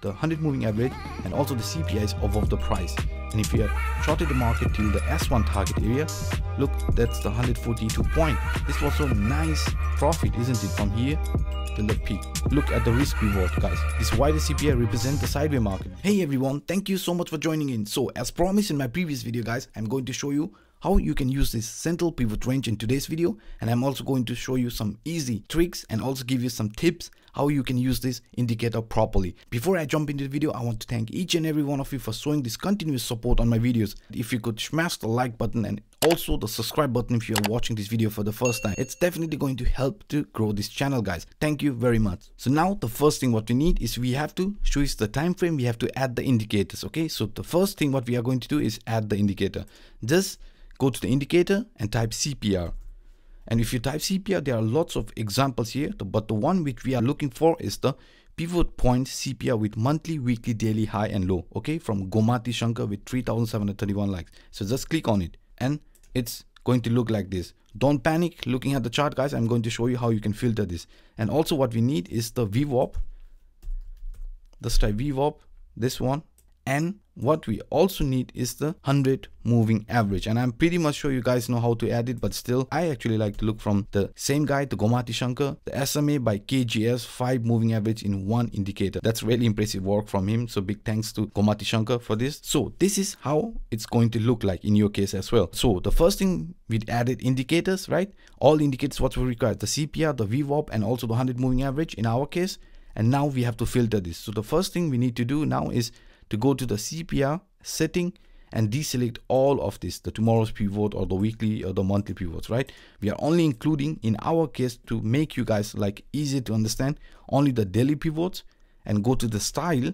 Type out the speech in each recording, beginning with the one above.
the 100 moving average and also the CPIs above the price. And if you have shorted the market till the S1 target area, look, that's the 142 point. This was a nice profit, isn't it, from here till the peak. Look at the risk reward, guys. This wider why the CPI represents the sideway market. Hey everyone, thank you so much for joining in. So as promised in my previous video, guys, I'm going to show you how you can use this central pivot range in today's video and I'm also going to show you some easy tricks and also give you some tips how you can use this indicator properly. Before I jump into the video, I want to thank each and every one of you for showing this continuous support on my videos. If you could smash the like button and also the subscribe button if you are watching this video for the first time. It's definitely going to help to grow this channel guys. Thank you very much. So now the first thing what we need is we have to choose the time frame. We have to add the indicators. Okay. So the first thing what we are going to do is add the indicator. Just go to the indicator and type CPR. And if you type CPR, there are lots of examples here, but the one which we are looking for is the pivot point CPR with monthly, weekly, daily high and low. Okay, from Gomati Shankar with 3,731 likes. So just click on it and it's going to look like this. Don't panic looking at the chart guys. I'm going to show you how you can filter this. And also what we need is the VWAP. Let's VWAP, this one and what we also need is the 100 moving average and i'm pretty much sure you guys know how to add it but still i actually like to look from the same guy the gomati shankar the sma by kgs 5 moving average in one indicator that's really impressive work from him so big thanks to gomati shankar for this so this is how it's going to look like in your case as well so the first thing we added indicators right all indicators what we require the cpr the vwap and also the 100 moving average in our case and now we have to filter this so the first thing we need to do now is to go to the CPR setting and deselect all of this, the tomorrow's pivot or the weekly or the monthly pivots, right? We are only including in our case to make you guys like easy to understand only the daily pivots and go to the style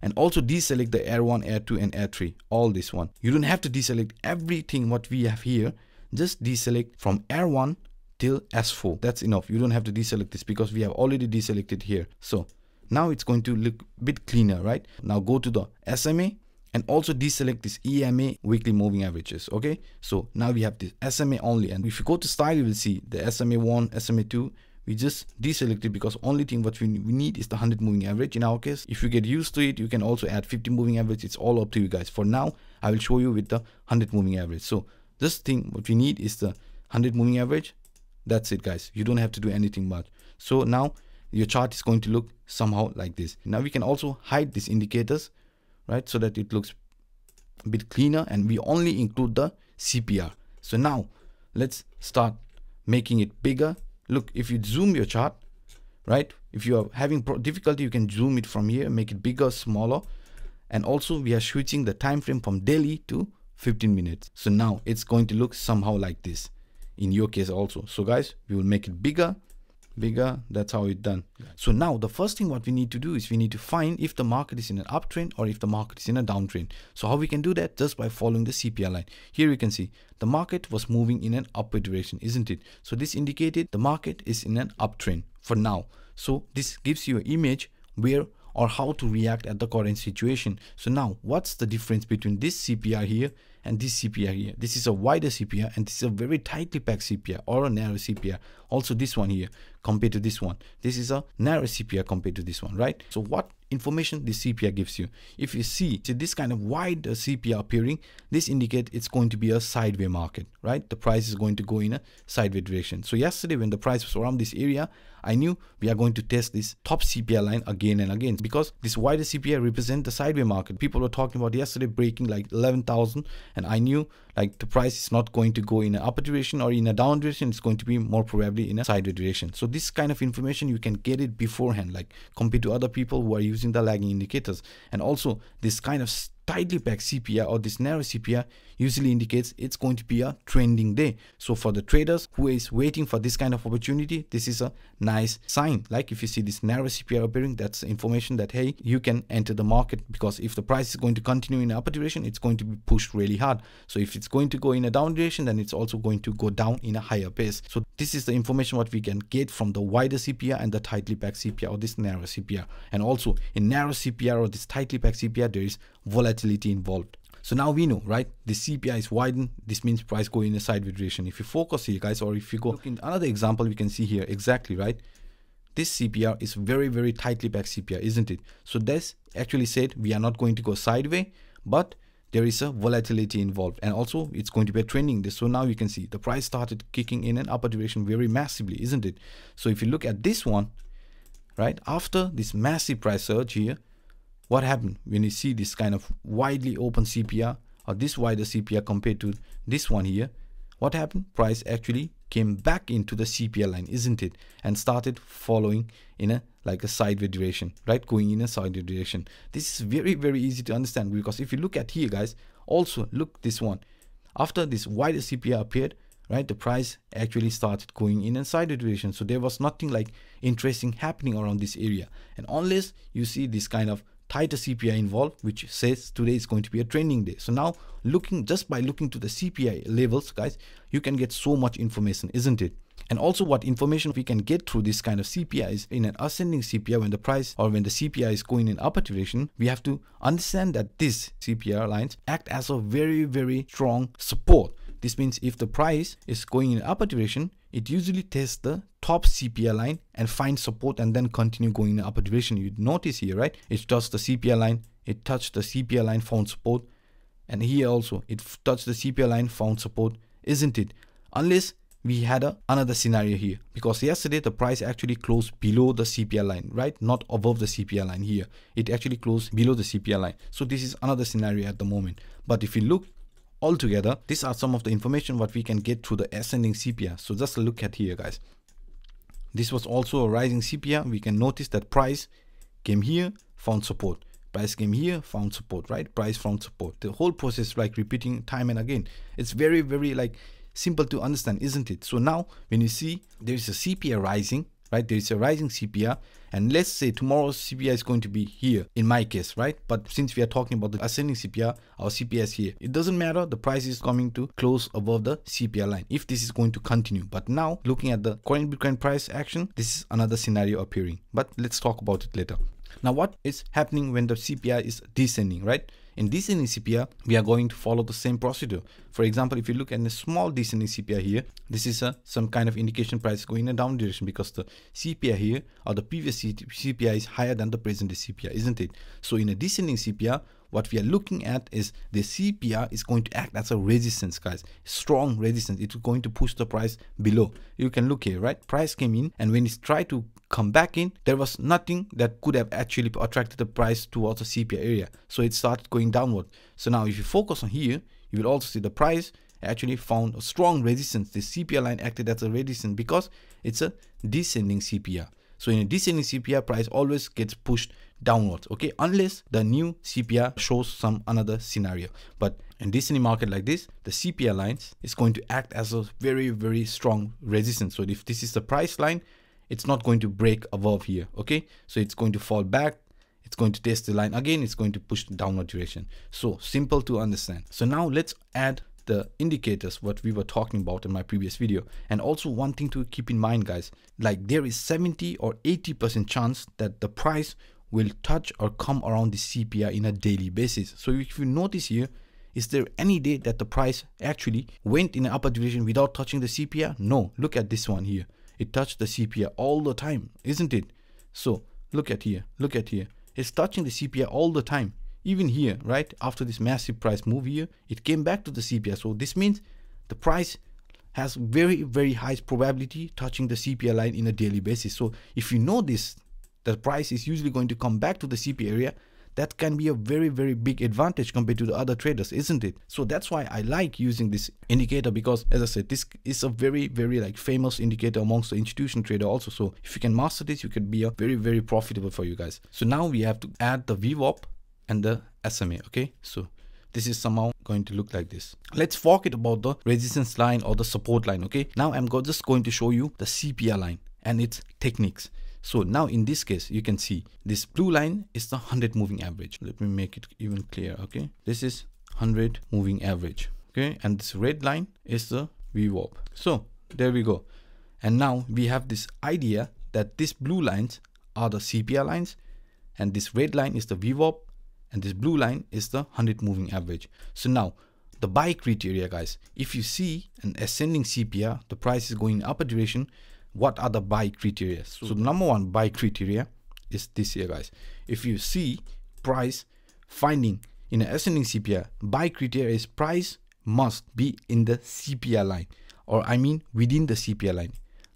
and also deselect the air 1 air 2 and air 3 all this one you don't have to deselect everything what we have here just deselect from air 1 till s4 that's enough you don't have to deselect this because we have already deselected here so now it's going to look a bit cleaner, right? Now go to the SMA and also deselect this EMA weekly moving averages. Okay, so now we have this SMA only. And if you go to style, you will see the SMA one, SMA two, we just deselect it because only thing what we, need is the 100 moving average in our case if you get used to it you can also add 50 moving average it's all up to you guys for now i will show you with the 100 moving average so this thing what we need is the 100 moving average that's it guys you don't have to do anything much so now your chart is going to look somehow like this. Now we can also hide these indicators, right? So that it looks a bit cleaner and we only include the CPR. So now let's start making it bigger. Look, if you zoom your chart, right? If you are having difficulty, you can zoom it from here, make it bigger, smaller. And also we are switching the time frame from daily to 15 minutes. So now it's going to look somehow like this in your case also. So guys, we will make it bigger bigger. That's how it's done. So now the first thing what we need to do is we need to find if the market is in an uptrend or if the market is in a downtrend. So how we can do that? Just by following the CPI line. Here we can see the market was moving in an upward direction, isn't it? So this indicated the market is in an uptrend for now. So this gives you an image where or how to react at the current situation. So now what's the difference between this CPI here and this CPI here? This is a wider CPI and this is a very tightly packed CPI or a narrow CPI. Also this one here compared to this one. This is a narrow CPR compared to this one, right? So what information the CPR gives you? If you see, this kind of wide uh, CPR appearing, this indicate it's going to be a sideway market, right? The price is going to go in a sideway direction. So yesterday when the price was around this area, I knew we are going to test this top CPR line again and again because this wider CPR represent the sideway market. People were talking about yesterday breaking like 11,000 and I knew like the price is not going to go in an upper direction or in a down direction. It's going to be more probably in a sideways direction. So this kind of information you can get it beforehand, like compared to other people who are using the lagging indicators. And also this kind of tightly packed CPI or this narrow CPI usually indicates it's going to be a trending day. So for the traders who is waiting for this kind of opportunity, this is a nice sign. Like if you see this narrow CPI appearing, that's information that, hey, you can enter the market because if the price is going to continue in upper direction, it's going to be pushed really hard. So if it's going to go in a down direction, then it's also going to go down in a higher pace. So this is the information what we can get from the wider CPI and the tightly packed CPI or this narrow CPI. And also in narrow CPI or this tightly packed CPI, there is volatility volatility involved. So now we know, right? The CPI is widened. This means price going in a sideways direction. If you focus here, guys, or if you go in another example, we can see here exactly, right? This CPR is very, very tightly backed CPR, isn't it? So this actually said we are not going to go sideways, but there is a volatility involved and also it's going to be a trending this so now you can see the price started kicking in an upper direction very massively isn't it so if you look at this one right after this massive price surge here what happened when you see this kind of widely open CPR or this wider CPR compared to this one here? What happened? Price actually came back into the CPR line, isn't it? And started following in a like a sideways direction, right? Going in a sideways direction. This is very, very easy to understand because if you look at here, guys, also look this one. After this wider CPR appeared, right, the price actually started going in a sideways direction. So there was nothing like interesting happening around this area. And unless you see this kind of tighter CPI involved, which says today is going to be a trending day. So now looking just by looking to the CPI levels, guys, you can get so much information, isn't it? And also what information we can get through this kind of CPIs in an ascending CPI when the price or when the CPI is going in upward direction, we have to understand that these CPI lines act as a very, very strong support. This means if the price is going in upward direction, it usually tests the top CPI line and finds support and then continue going in the upper direction. You notice here, right? It touched the CPI line, it touched the CPI line, found support. And here also, it touched the CPI line, found support, isn't it? Unless we had a, another scenario here because yesterday the price actually closed below the CPI line, right? Not above the CPI line here. It actually closed below the CPI line. So this is another scenario at the moment. But if you look Altogether, these are some of the information what we can get through the ascending CPR. So just look at here guys. This was also a rising CPR. We can notice that price came here, found support. Price came here, found support, right? Price found support. The whole process like repeating time and again. It's very, very like simple to understand, isn't it? So now when you see there is a CPR rising, right? There is a rising CPI and let's say tomorrow's CPI is going to be here in my case, right? But since we are talking about the ascending CPI, our CPI is here. It doesn't matter. The price is coming to close above the CPI line if this is going to continue. But now looking at the current Bitcoin price action, this is another scenario appearing, but let's talk about it later. Now, what is happening when the CPI is descending, right? In descending CPI, we are going to follow the same procedure. For example, if you look at a small descending CPI here, this is a, uh, some kind of indication price going in a down direction because the CPI here or the previous CPI is higher than the present CPI, isn't it? So in a descending CPI, what we are looking at is the CPI is going to act as a resistance, guys. Strong resistance. It's going to push the price below. You can look here, right? Price came in and when it tried to come back in, there was nothing that could have actually attracted the price towards the CPI area. So it started going downward. So now if you focus on here, you will also see the price actually found a strong resistance. The CPI line acted as a resistance because it's a descending CPI. So in a descending CPI, price always gets pushed downwards, okay? Unless the new CPI shows some another scenario. But in descending market like this, the CPI lines is going to act as a very, very strong resistance. So if this is the price line, it's not going to break above here okay so it's going to fall back it's going to test the line again it's going to push downward direction so simple to understand so now let's add the indicators what we were talking about in my previous video and also one thing to keep in mind guys like there is 70 or 80 percent chance that the price will touch or come around the cpi in a daily basis so if you notice here is there any day that the price actually went in an upper direction without touching the cpi no look at this one here it touched the CPI all the time, isn't it? So look at here, look at here. It's touching the CPI all the time. Even here, right? After this massive price move here, it came back to the CPI. So this means the price has very, very high probability touching the CPI line in a daily basis. So if you know this, the price is usually going to come back to the CPI area that can be a very very big advantage compared to the other traders isn't it so that's why i like using this indicator because as i said this is a very very like famous indicator amongst the institution trader also so if you can master this you can be a very very profitable for you guys so now we have to add the vwap and the sma okay so this is somehow going to look like this let's forget about the resistance line or the support line okay now i'm just going to show you the cpr line and its techniques so now in this case, you can see this blue line is the 100 moving average. Let me make it even clear. Okay. This is 100 moving average. Okay. And this red line is the VWAP. So there we go. And now we have this idea that these blue lines are the CPR lines and this red line is the VWAP and this blue line is the 100 moving average. So now the buy criteria guys, if you see an ascending CPR, the price is going up a direction, what are the buy criteria so number one buy criteria is this here guys if you see price finding in ascending cpi buy criteria is price must be in the cpi line or i mean within the cpi line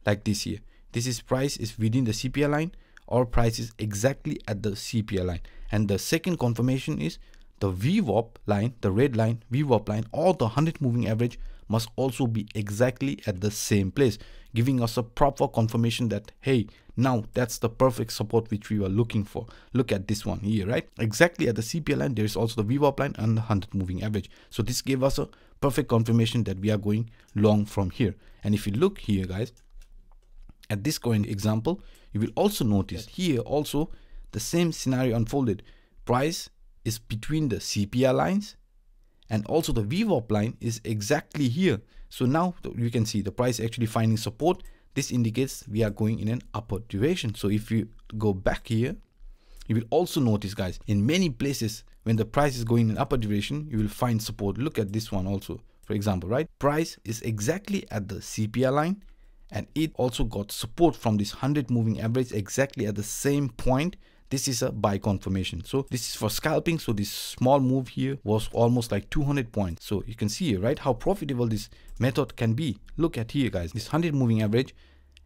like this here this is price is within the cpi line or price is exactly at the cpi line and the second confirmation is the vwap line the red line vwap line or the 100 moving average must also be exactly at the same place, giving us a proper confirmation that, hey, now that's the perfect support which we were looking for. Look at this one here, right? Exactly at the CPL line, there is also the VWAP line and the 100 moving average. So this gave us a perfect confirmation that we are going long from here. And if you look here, guys, at this coin example, you will also notice here also the same scenario unfolded. Price is between the CPR lines and also the VWAP line is exactly here. So now you can see the price actually finding support. This indicates we are going in an upward direction. So if you go back here, you will also notice guys, in many places when the price is going in upward direction, you will find support. Look at this one also, for example, right? Price is exactly at the CPI line and it also got support from this 100 moving average exactly at the same point this is a buy confirmation. So this is for scalping. So this small move here was almost like 200 points. So you can see right? How profitable this method can be. Look at here, guys, this 100 moving average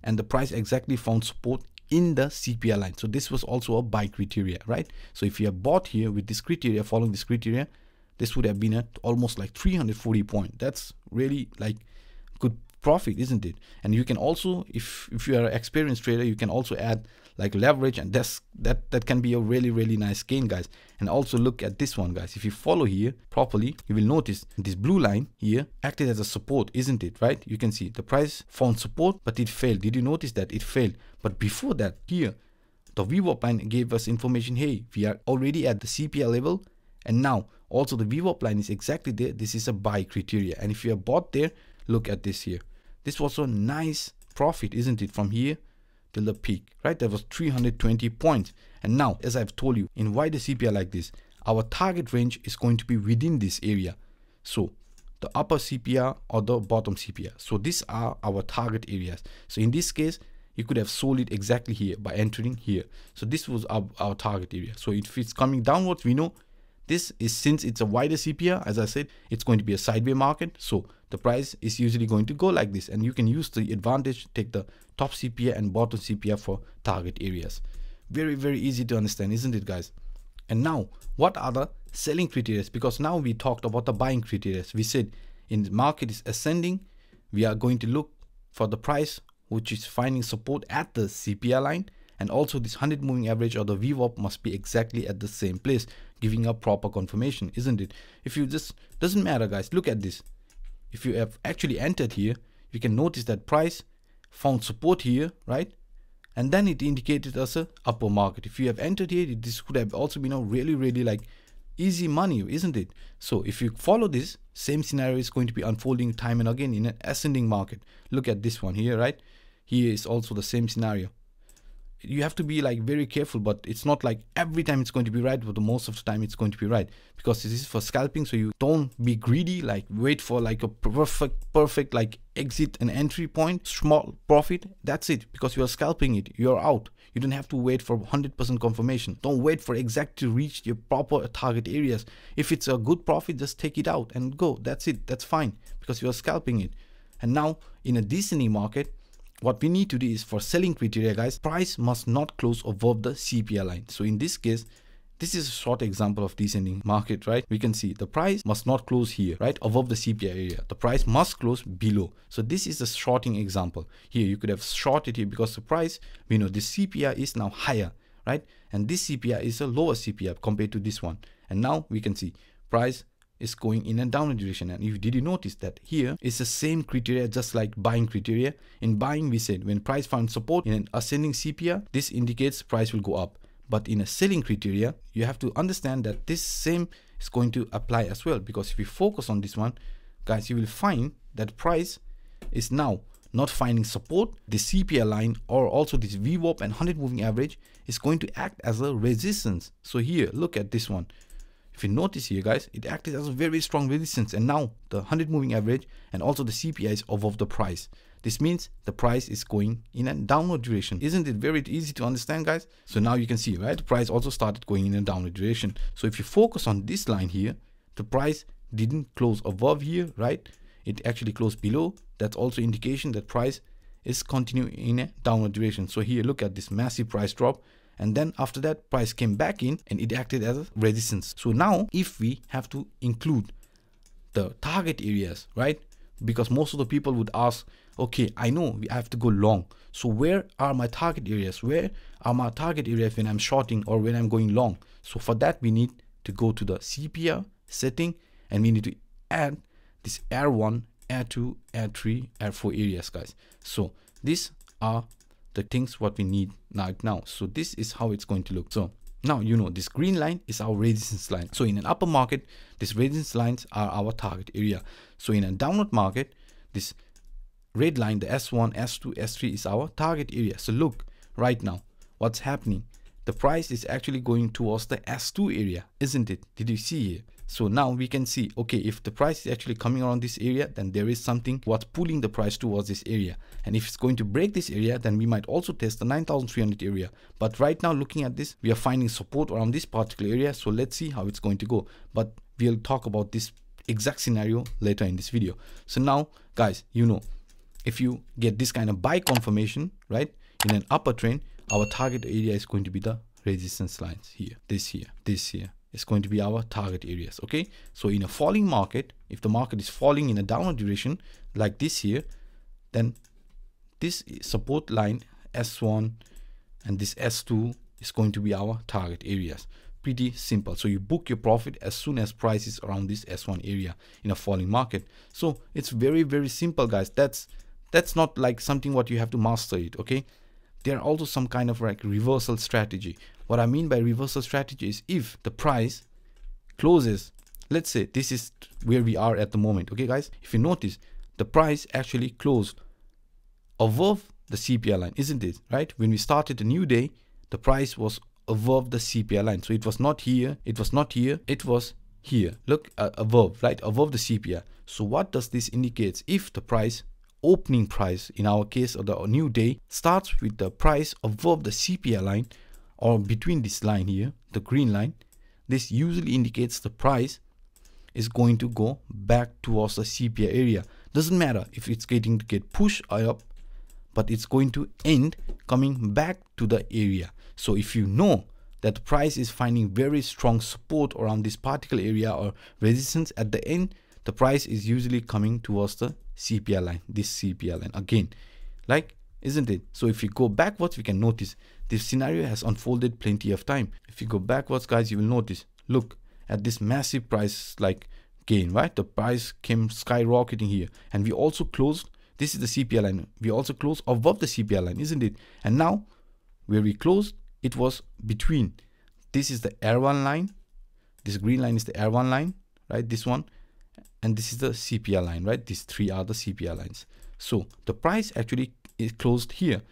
and the price exactly found support in the CPI line. So this was also a buy criteria, right? So if you have bought here with this criteria, following this criteria, this would have been at almost like 340 point. That's really like good profit, isn't it? And you can also, if, if you are an experienced trader, you can also add like leverage and that's that that can be a really really nice gain guys and also look at this one guys if you follow here properly you will notice this blue line here acted as a support isn't it right you can see the price found support but it failed did you notice that it failed but before that here the VWAP line gave us information hey we are already at the CPI level and now also the VWAP line is exactly there this is a buy criteria and if you are bought there look at this here this was a nice profit isn't it from here till the peak, right? That was 320 points. And now, as I've told you, in wider CPI like this, our target range is going to be within this area. So the upper CPR or the bottom CPR. So these are our target areas. So in this case, you could have sold it exactly here by entering here. So this was our, our target area. So if it's coming downwards, we know this is since it's a wider CPR, as I said, it's going to be a sideway market. So the price is usually going to go like this and you can use the advantage, take the top CPR and bottom CPR for target areas. Very, very easy to understand, isn't it guys? And now what are the selling criteria? Because now we talked about the buying criteria. We said in the market is ascending, we are going to look for the price which is finding support at the CPR line and also this 100 moving average or the VWAP must be exactly at the same place giving a proper confirmation, isn't it? If you just, doesn't matter guys, look at this. If you have actually entered here, you can notice that price found support here, right? And then it indicated us a upper market. If you have entered here, this could have also been a really, really like easy money, isn't it? So if you follow this, same scenario is going to be unfolding time and again in an ascending market. Look at this one here, right? Here is also the same scenario you have to be like very careful but it's not like every time it's going to be right but most of the time it's going to be right because this is for scalping so you don't be greedy like wait for like a perfect perfect like exit and entry point small profit that's it because you are scalping it you're out you don't have to wait for 100% confirmation don't wait for exact to reach your proper target areas if it's a good profit just take it out and go that's it that's fine because you are scalping it and now in a decent market what we need to do is for selling criteria guys, price must not close above the CPI line. So in this case, this is a short example of descending market, right? We can see the price must not close here, right? Above the CPI area. The price must close below. So this is a shorting example. Here you could have shorted here because the price, we know the CPI is now higher, right? And this CPI is a lower CPI compared to this one. And now we can see price is going in a downward direction. And you did you notice that here is the same criteria just like buying criteria. In buying we said when price finds support in an ascending CPR this indicates price will go up. But in a selling criteria you have to understand that this same is going to apply as well because if you focus on this one guys you will find that price is now not finding support, the CPR line or also this VWAP and 100 moving average is going to act as a resistance. So here, look at this one. If you notice here guys, it acted as a very strong resistance and now the 100 moving average and also the CPI is above the price. This means the price is going in a downward direction, Isn't it very easy to understand guys? So now you can see, right? The price also started going in a downward direction. So if you focus on this line here, the price didn't close above here, right? It actually closed below. That's also indication that price is continuing in a downward direction. So here, look at this massive price drop and then after that price came back in and it acted as a resistance so now if we have to include the target areas right because most of the people would ask okay i know we have to go long so where are my target areas where are my target areas when i'm shorting or when i'm going long so for that we need to go to the cpr setting and we need to add this r1 r2 r3 r4 areas guys so these are the things what we need right now. So this is how it's going to look. So now you know this green line is our resistance line. So in an upper market, these resistance lines are our target area. So in a downward market, this red line, the S1, S2, S3 is our target area. So look right now what's happening. The price is actually going towards the S2 area, isn't it? Did you see here? So now we can see, okay, if the price is actually coming around this area, then there is something what's pulling the price towards this area. And if it's going to break this area, then we might also test the 9,300 area. But right now looking at this, we are finding support around this particular area. So let's see how it's going to go. But we'll talk about this exact scenario later in this video. So now guys, you know, if you get this kind of buy confirmation, right, in an upper trend, our target area is going to be the resistance lines here, this here, this here, is going to be our target areas. Okay, so in a falling market, if the market is falling in a downward duration like this here, then this support line S1 and this S2 is going to be our target areas. Pretty simple. So you book your profit as soon as price is around this S1 area in a falling market. So it's very, very simple guys. That's that's not like something what you have to master it. Okay. There are also some kind of like reversal strategy. What I mean by reversal strategy is if the price closes, let's say this is where we are at the moment. Okay, guys, if you notice, the price actually closed above the CPI line, isn't it? Right? When we started a new day, the price was above the CPI line. So it was not here, it was not here, it was here. Look, uh, above, right? Above the CPI. So what does this indicate? If the price opening price, in our case of the new day, starts with the price above the CPI line or between this line here, the green line. This usually indicates the price is going to go back towards the CPI area. Doesn't matter if it's getting to get pushed up, but it's going to end coming back to the area. So if you know that the price is finding very strong support around this particular area or resistance at the end, the price is usually coming towards the CPI line, this CPI line again, like, isn't it? So if you go backwards, we can notice this scenario has unfolded plenty of time. If you go backwards, guys, you will notice, look at this massive price like gain, right? The price came skyrocketing here and we also closed, this is the CPI line. We also closed above the CPI line, isn't it? And now where we closed, it was between. This is the R1 line. This green line is the R1 line, right? This one and this is the CPI line, right? These three are the CPI lines. So the price actually is closed here.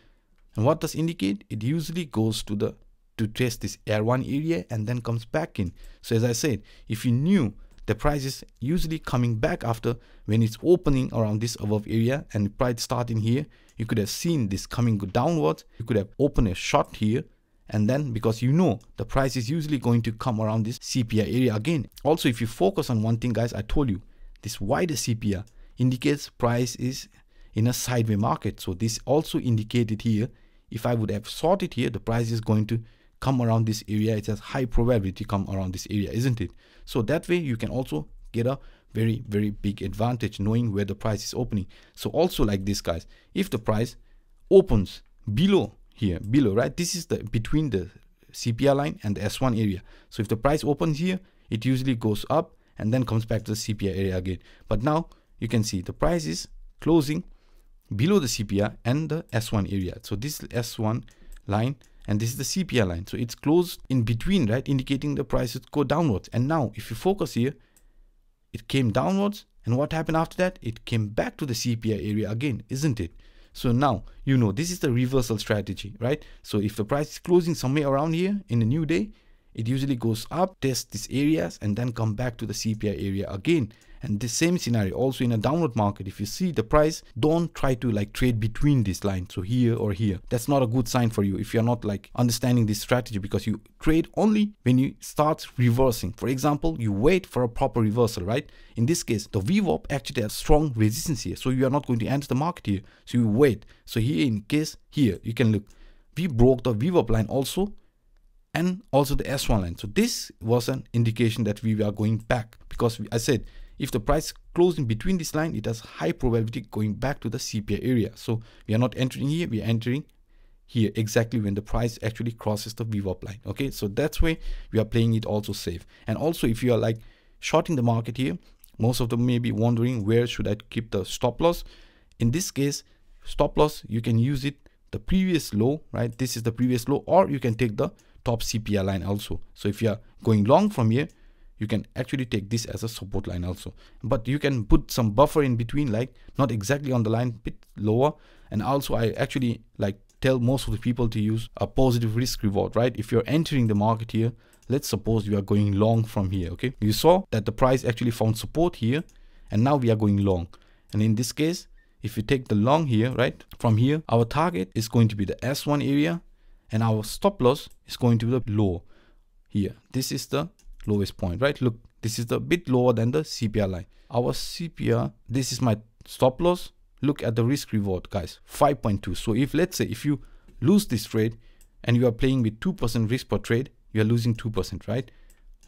And what does indicate? It usually goes to the to test this air one area and then comes back in. So as I said, if you knew the price is usually coming back after when it's opening around this above area and the price starting here, you could have seen this coming downwards. You could have opened a shot here and then because you know the price is usually going to come around this CPI area again. Also, if you focus on one thing guys, I told you this wider CPR indicates price is in a sideway market. So this also indicated here, if I would have sought it here, the price is going to come around this area. It has high probability come around this area, isn't it? So that way you can also get a very, very big advantage knowing where the price is opening. So also like this guys, if the price opens below here, below, right? This is the between the CPR line and the S1 area. So if the price opens here, it usually goes up and then comes back to the CPI area again. But now you can see the price is closing below the CPI and the S1 area. So this S1 line and this is the CPI line. So it's closed in between, right? Indicating the prices go downwards. And now if you focus here, it came downwards. And what happened after that? It came back to the CPI area again, isn't it? So now you know this is the reversal strategy, right? So if the price is closing somewhere around here in a new day, it usually goes up, test these areas and then come back to the CPI area again. And the same scenario also in a downward market, if you see the price, don't try to like trade between this line. So here or here, that's not a good sign for you if you're not like understanding this strategy because you trade only when you start reversing. For example, you wait for a proper reversal, right? In this case, the VWAP actually has strong resistance here. So you are not going to enter the market here. So you wait. So here in case here, you can look, we broke the VWAP line also and also the S1 line. So this was an indication that we were going back because I said if the price closed in between this line, it has high probability going back to the CPI area. So we are not entering here, we are entering here exactly when the price actually crosses the VWAP line. Okay, so that's why we are playing it also safe. And also if you are like shorting the market here, most of them may be wondering where should I keep the stop loss. In this case, stop loss, you can use it the previous low, right? This is the previous low or you can take the top CPR line also. So if you are going long from here, you can actually take this as a support line also. But you can put some buffer in between, like not exactly on the line, bit lower. And also I actually like tell most of the people to use a positive risk reward, right? If you're entering the market here, let's suppose you are going long from here, okay? You saw that the price actually found support here and now we are going long. And in this case, if you take the long here, right, from here, our target is going to be the S1 area and our stop loss is going to be the low here. This is the lowest point, right? Look, this is the bit lower than the CPR line. Our CPR, this is my stop loss. Look at the risk reward, guys, 5.2. So if let's say if you lose this trade and you are playing with 2% risk per trade, you are losing 2%, right,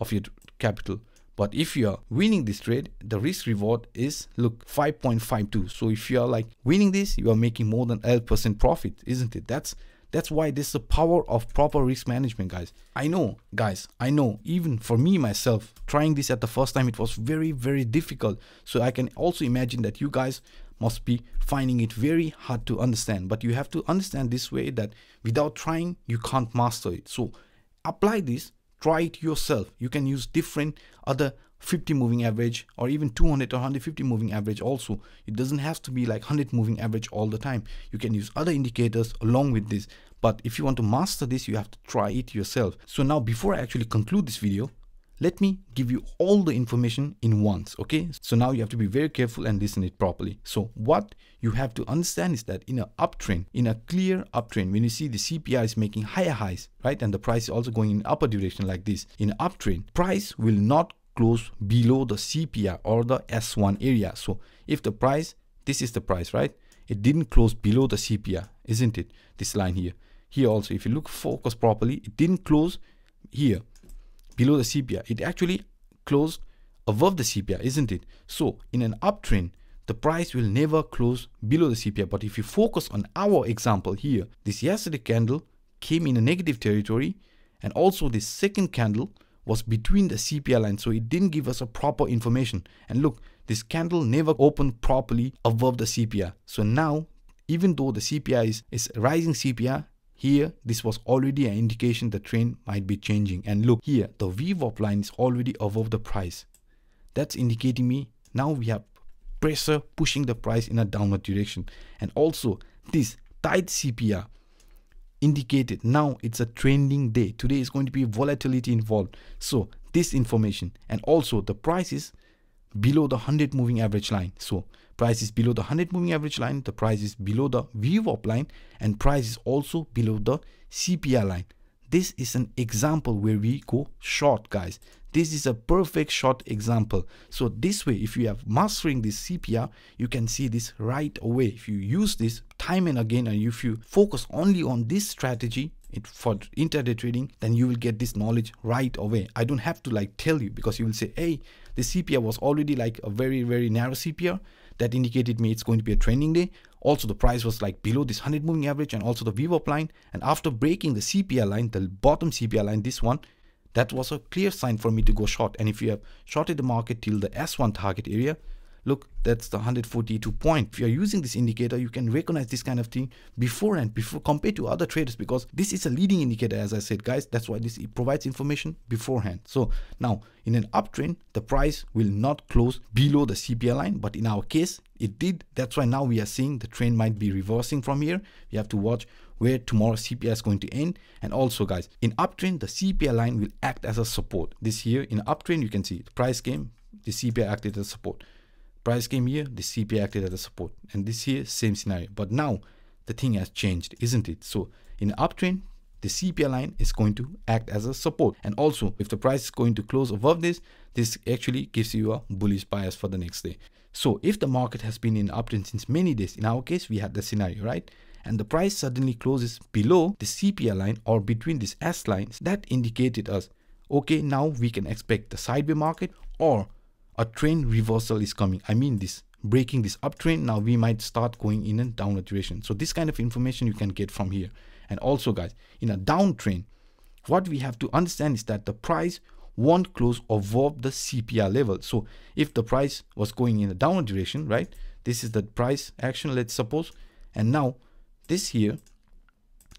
of your capital. But if you are winning this trade, the risk reward is look 5.52. So if you are like winning this, you are making more than eight percent profit, isn't it? That's that's why this is the power of proper risk management, guys. I know, guys, I know, even for me myself, trying this at the first time, it was very, very difficult. So I can also imagine that you guys must be finding it very hard to understand. But you have to understand this way that without trying, you can't master it. So apply this, try it yourself. You can use different other 50 moving average or even 200 or 150 moving average also it doesn't have to be like 100 moving average all the time you can use other indicators along with this but if you want to master this you have to try it yourself so now before i actually conclude this video let me give you all the information in once okay so now you have to be very careful and listen it properly so what you have to understand is that in an uptrend in a clear uptrend when you see the cpi is making higher highs right and the price is also going in upper direction like this in uptrend price will not close below the CPI or the S1 area. So if the price, this is the price, right? It didn't close below the CPI, isn't it? This line here. Here also, if you look focus properly, it didn't close here below the CPI. It actually closed above the CPI, isn't it? So in an uptrend, the price will never close below the CPI. But if you focus on our example here, this yesterday candle came in a negative territory and also this second candle was between the CPI line, so it didn't give us a proper information. And look, this candle never opened properly above the CPI. So now, even though the CPI is, is rising CPI, here, this was already an indication the trend might be changing. And look here, the VWAP line is already above the price. That's indicating me now we have pressure pushing the price in a downward direction. And also this tight CPR indicated now it's a trending day today is going to be volatility involved so this information and also the price is below the 100 moving average line so price is below the 100 moving average line the price is below the VWAP line and price is also below the CPI line this is an example where we go short, guys. This is a perfect short example. So this way, if you have mastering this CPR, you can see this right away. If you use this time and again, and if you focus only on this strategy, it for intraday trading then you will get this knowledge right away i don't have to like tell you because you will say hey the cpr was already like a very very narrow cpr that indicated me it's going to be a trending day also, the price was like below this 100 moving average and also the VWAP line. And after breaking the CPI line, the bottom CPI line, this one, that was a clear sign for me to go short. And if you have shorted the market till the S1 target area, look, that's the 142 point. If you're using this indicator, you can recognize this kind of thing before and before compared to other traders because this is a leading indicator, as I said, guys. That's why this provides information beforehand. So now in an uptrend, the price will not close below the CPI line, but in our case, it did. That's why now we are seeing the trend might be reversing from here. We have to watch where tomorrow's CPI is going to end. And also guys, in uptrend, the CPI line will act as a support. This here in uptrend, you can see the price came, the CPI acted as support. Price came here, the CPI acted as a support. And this year, same scenario. But now the thing has changed, isn't it? So in uptrend, the CPI line is going to act as a support. And also, if the price is going to close above this, this actually gives you a bullish bias for the next day. So if the market has been in uptrend since many days, in our case, we had the scenario, right? And the price suddenly closes below the CPI line or between these S lines, that indicated us, okay, now we can expect the sideway market or a trend reversal is coming. I mean this breaking this uptrend now we might start going in a downward direction so this kind of information you can get from here and also guys in a downtrend what we have to understand is that the price won't close above the cpi level so if the price was going in a downward direction right this is the price action let's suppose and now this here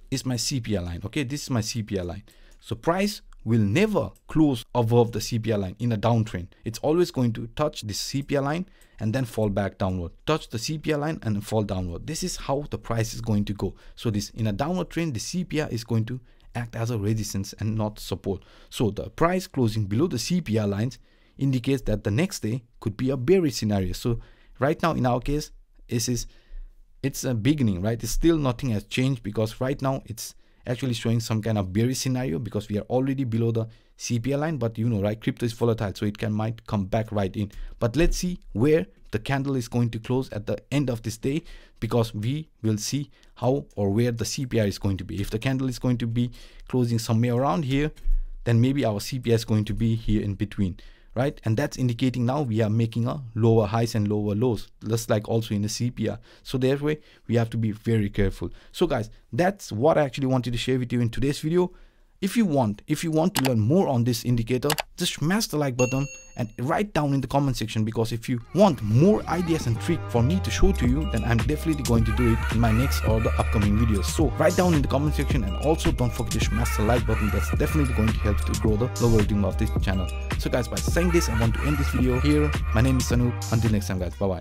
is my cpi line okay this is my cpi line so price will never close above the CPI line in a downtrend. It's always going to touch the CPI line and then fall back downward. Touch the CPI line and fall downward. This is how the price is going to go. So this in a downward trend, the CPI is going to act as a resistance and not support. So the price closing below the CPI lines indicates that the next day could be a bearish scenario. So right now in our case, this is it's a beginning, right? It's still nothing has changed because right now it's actually showing some kind of bearish scenario because we are already below the CPI line. But you know, right, crypto is volatile, so it can might come back right in. But let's see where the candle is going to close at the end of this day because we will see how or where the CPI is going to be. If the candle is going to be closing somewhere around here, then maybe our CPI is going to be here in between right? And that's indicating now we are making a lower highs and lower lows, just like also in the CPR. So that way we have to be very careful. So guys, that's what I actually wanted to share with you in today's video. If you want, if you want to learn more on this indicator, just smash the like button and write down in the comment section because if you want more ideas and trick for me to show to you then I'm definitely going to do it in my next or the upcoming videos. So write down in the comment section and also don't forget to smash the like button that's definitely going to help to grow the logarithm of this channel. So guys by saying this I want to end this video here. My name is Sanu. Until next time guys bye bye.